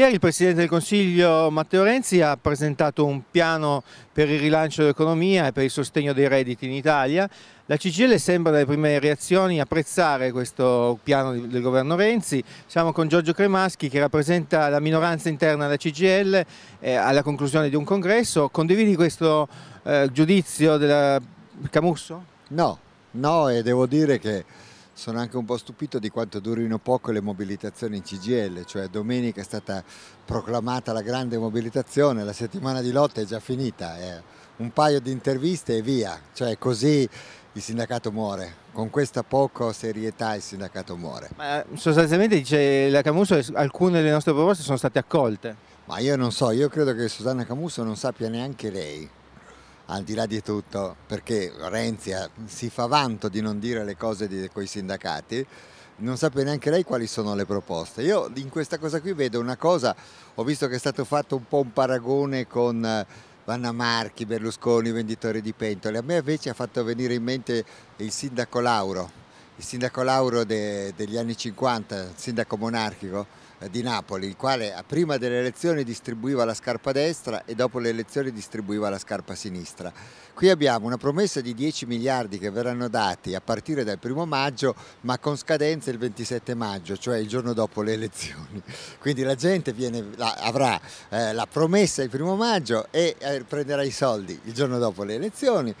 Ieri il Presidente del Consiglio Matteo Renzi ha presentato un piano per il rilancio dell'economia e per il sostegno dei redditi in Italia. La CGL sembra dalle prime reazioni apprezzare questo piano del governo Renzi. Siamo con Giorgio Cremaschi che rappresenta la minoranza interna della CGL eh, alla conclusione di un congresso. Condividi questo eh, giudizio della Camusso? No, no e devo dire che sono anche un po' stupito di quanto durino poco le mobilitazioni in CGL, cioè domenica è stata proclamata la grande mobilitazione, la settimana di lotta è già finita, è un paio di interviste e via, cioè così il sindacato muore, con questa poca serietà il sindacato muore. Ma sostanzialmente dice la Camuso alcune delle nostre proposte sono state accolte. Ma io non so, io credo che Susanna Camuso non sappia neanche lei al di là di tutto, perché Renzi si fa vanto di non dire le cose di, con i sindacati, non sape neanche lei quali sono le proposte. Io in questa cosa qui vedo una cosa, ho visto che è stato fatto un po' un paragone con eh, Vanna Marchi, Berlusconi, venditore di pentole, a me invece ha fatto venire in mente il sindaco Lauro, il sindaco Lauro de, degli anni 50, il sindaco monarchico, eh, di Napoli, il quale prima delle elezioni distribuiva la scarpa destra e dopo le elezioni distribuiva la scarpa sinistra. Qui abbiamo una promessa di 10 miliardi che verranno dati a partire dal primo maggio, ma con scadenza il 27 maggio, cioè il giorno dopo le elezioni. Quindi la gente viene, avrà eh, la promessa il primo maggio e eh, prenderà i soldi il giorno dopo le elezioni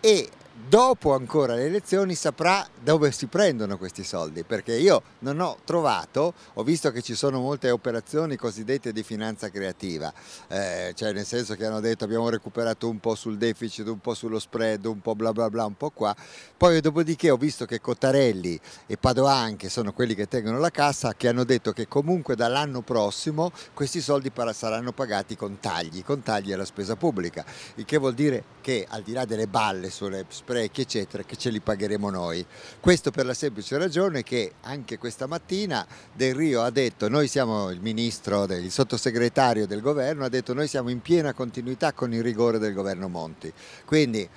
e dopo ancora le elezioni saprà dove si prendono questi soldi, perché io non ho trovato, ho visto che ci sono molte operazioni cosiddette di finanza creativa, eh, cioè nel senso che hanno detto abbiamo recuperato un po' sul deficit, un po' sullo spread, un po' bla bla bla, un po' qua, poi dopodiché ho visto che Cottarelli e Padoan, che sono quelli che tengono la cassa, che hanno detto che comunque dall'anno prossimo questi soldi saranno pagati con tagli, con tagli alla spesa pubblica, il che vuol dire che al di là delle balle sulle spese, sprechi eccetera che ce li pagheremo noi. Questo per la semplice ragione che anche questa mattina Del Rio ha detto noi siamo il ministro, il sottosegretario del governo ha detto noi siamo in piena continuità con il rigore del governo Monti. Quindi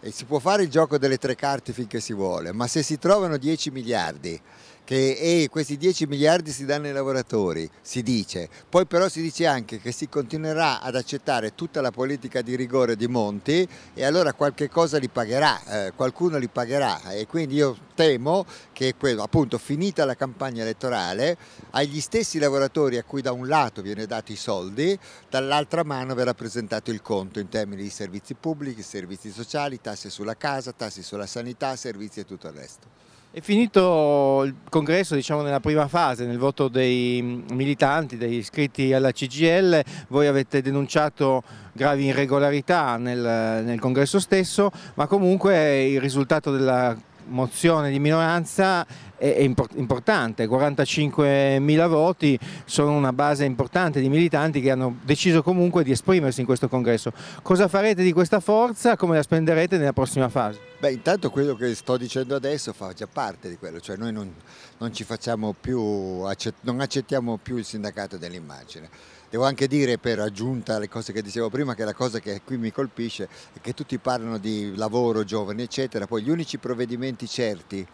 eh, si può fare il gioco delle tre carte finché si vuole, ma se si trovano 10 miliardi che eh, questi 10 miliardi si danno ai lavoratori, si dice. Poi però si dice anche che si continuerà ad accettare tutta la politica di rigore di Monti e allora qualche cosa li pagherà, eh, qualcuno li pagherà e quindi io temo che quello, appunto finita la campagna elettorale agli stessi lavoratori a cui da un lato viene dato i soldi, dall'altra mano verrà presentato il conto in termini di servizi pubblici, servizi sociali, tasse sulla casa, tasse sulla sanità, servizi e tutto il resto. È finito il congresso diciamo, nella prima fase, nel voto dei militanti, degli iscritti alla CGL, voi avete denunciato gravi irregolarità nel, nel congresso stesso, ma comunque il risultato della mozione di minoranza è, è importante, 45.000 voti sono una base importante di militanti che hanno deciso comunque di esprimersi in questo congresso. Cosa farete di questa forza? Come la spenderete nella prossima fase? Beh, intanto quello che sto dicendo adesso fa già parte di quello, cioè noi non, non ci facciamo più, non accettiamo più il sindacato dell'immagine. Devo anche dire per aggiunta alle cose che dicevo prima che la cosa che qui mi colpisce è che tutti parlano di lavoro, giovani eccetera, poi gli unici provvedimenti certi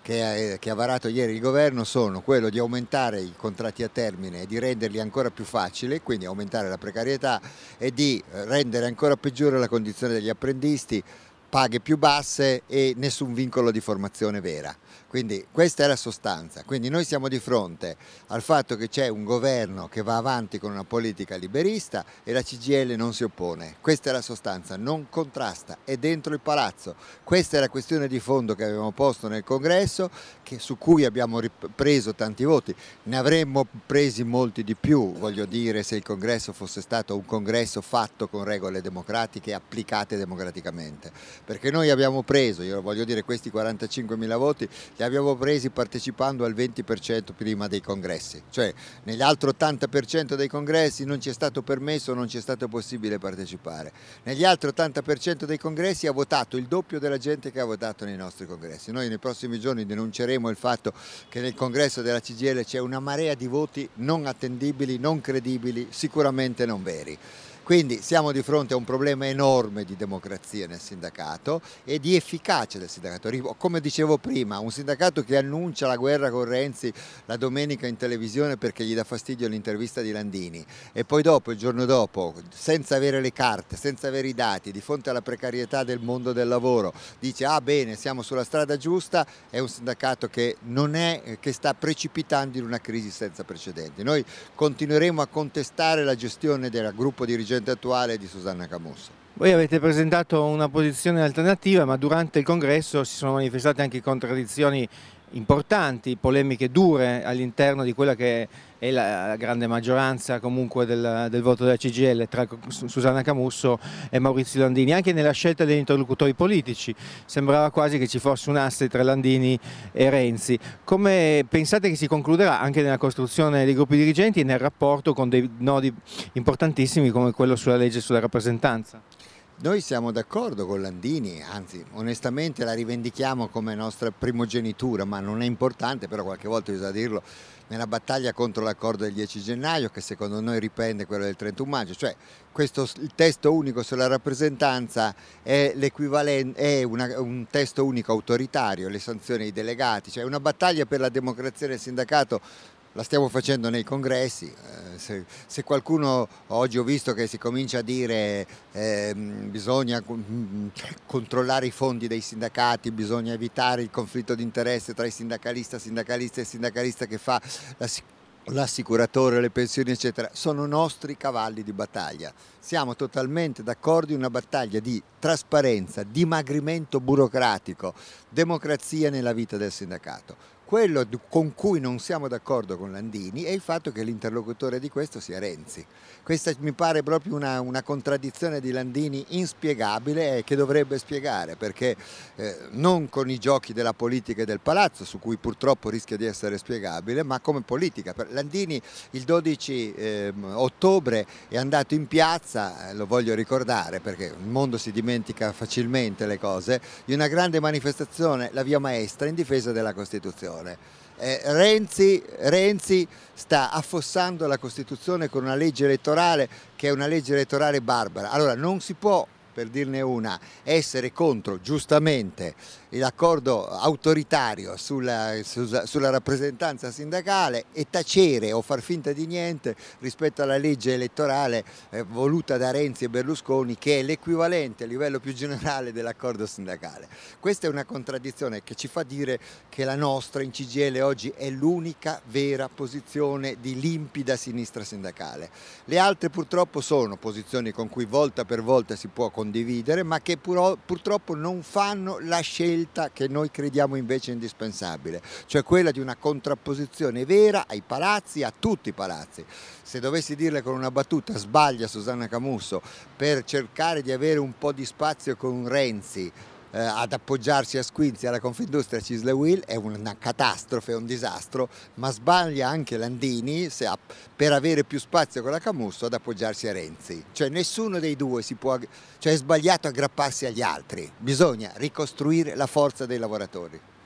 che ha, eh, che ha varato ieri il governo sono quello di aumentare i contratti a termine e di renderli ancora più facili, quindi aumentare la precarietà e di eh, rendere ancora peggiore la condizione degli apprendisti, paghe più basse e nessun vincolo di formazione vera. Quindi questa è la sostanza. Quindi noi siamo di fronte al fatto che c'è un governo che va avanti con una politica liberista e la CGL non si oppone. Questa è la sostanza, non contrasta, è dentro il palazzo. Questa è la questione di fondo che abbiamo posto nel congresso, che, su cui abbiamo preso tanti voti. Ne avremmo presi molti di più, voglio dire, se il congresso fosse stato un congresso fatto con regole democratiche applicate democraticamente perché noi abbiamo preso, io voglio dire questi 45.000 voti, li abbiamo presi partecipando al 20% prima dei congressi, cioè nell'altro 80% dei congressi non ci è stato permesso, non ci è stato possibile partecipare, negli altri 80% dei congressi ha votato il doppio della gente che ha votato nei nostri congressi, noi nei prossimi giorni denunceremo il fatto che nel congresso della CGL c'è una marea di voti non attendibili, non credibili, sicuramente non veri. Quindi siamo di fronte a un problema enorme di democrazia nel sindacato e di efficacia del sindacato. Come dicevo prima, un sindacato che annuncia la guerra con Renzi la domenica in televisione perché gli dà fastidio l'intervista di Landini e poi dopo, il giorno dopo, senza avere le carte, senza avere i dati, di fronte alla precarietà del mondo del lavoro, dice ah bene, siamo sulla strada giusta, è un sindacato che, è, che sta precipitando in una crisi senza precedenti. Noi continueremo a contestare la gestione del gruppo dirigente dirigente attuale di Susanna Camusso. Voi avete presentato una posizione alternativa ma durante il congresso si sono manifestate anche contraddizioni importanti, polemiche dure all'interno di quella che è la grande maggioranza comunque del, del, voto della CGL tra Susanna Camusso e Maurizio Landini, anche nella scelta degli interlocutori politici, sembrava quasi che ci fosse un asse tra Landini e Renzi. Come pensate che si concluderà anche nella costruzione dei gruppi dirigenti e nel rapporto con dei nodi importantissimi come quello sulla legge sulla rappresentanza? Noi siamo d'accordo con Landini, anzi onestamente la rivendichiamo come nostra primogenitura, ma non è importante, però qualche volta bisogna dirlo, nella battaglia contro l'accordo del 10 gennaio, che secondo noi riprende quello del 31 maggio, cioè questo, il testo unico sulla rappresentanza è, è una, un testo unico autoritario, le sanzioni ai delegati, cioè una battaglia per la democrazia del sindacato la stiamo facendo nei congressi, eh, se, se, qualcuno oggi ho visto che si comincia a dire eh, bisogna mm, controllare i fondi dei sindacati, bisogna evitare il conflitto di interesse tra il sindacalista, sindacalista e sindacalista che fa l'assicuratore, le pensioni eccetera, sono nostri cavalli di battaglia. Siamo totalmente d'accordo in una battaglia di trasparenza, dimagrimento burocratico, democrazia nella vita del sindacato quello con cui non siamo d'accordo con Landini è il fatto che l'interlocutore di questo sia Renzi. Questa mi pare proprio una, una contraddizione di Landini inspiegabile e che dovrebbe spiegare perché eh, non con i giochi della politica e del palazzo su cui purtroppo rischia di essere spiegabile ma come politica. Landini il 12 eh, ottobre è andato in piazza, eh, lo voglio ricordare perché il mondo si dimentica facilmente le cose, di una grande manifestazione, la Via Maestra, in difesa della Costituzione. Costituzione. Eh, Renzi, Renzi, sta affossando la Costituzione con una legge elettorale che è una legge elettorale barbara. Allora non si può per dirne una, essere contro giustamente l'accordo autoritario sulla, sulla, rappresentanza sindacale e tacere o far finta di niente rispetto alla legge elettorale eh, voluta da Renzi e Berlusconi che è l'equivalente a livello più generale dell'accordo sindacale. Questa è una contraddizione che ci fa dire che la nostra in CGL oggi è l'unica vera posizione di limpida sinistra sindacale. Le altre purtroppo sono posizioni con cui volta per volta si può contare condividere, ma che pur, purtroppo non fanno la scelta che noi crediamo invece indispensabile, cioè quella di una contrapposizione vera ai palazzi, a tutti i palazzi. Se dovessi dirle con una battuta, sbaglia Susanna Camusso, per cercare di avere un po' di spazio con Renzi, eh, ad appoggiarsi a Squinzi, alla Confindustria, a Cisle Will, è una catastrofe, è un disastro, ma sbaglia anche Landini se, per avere più spazio con la Camusso ad appoggiarsi a Renzi. Cioè nessuno dei due si può, cioè è sbagliato aggrapparsi agli altri, bisogna ricostruire la forza dei lavoratori.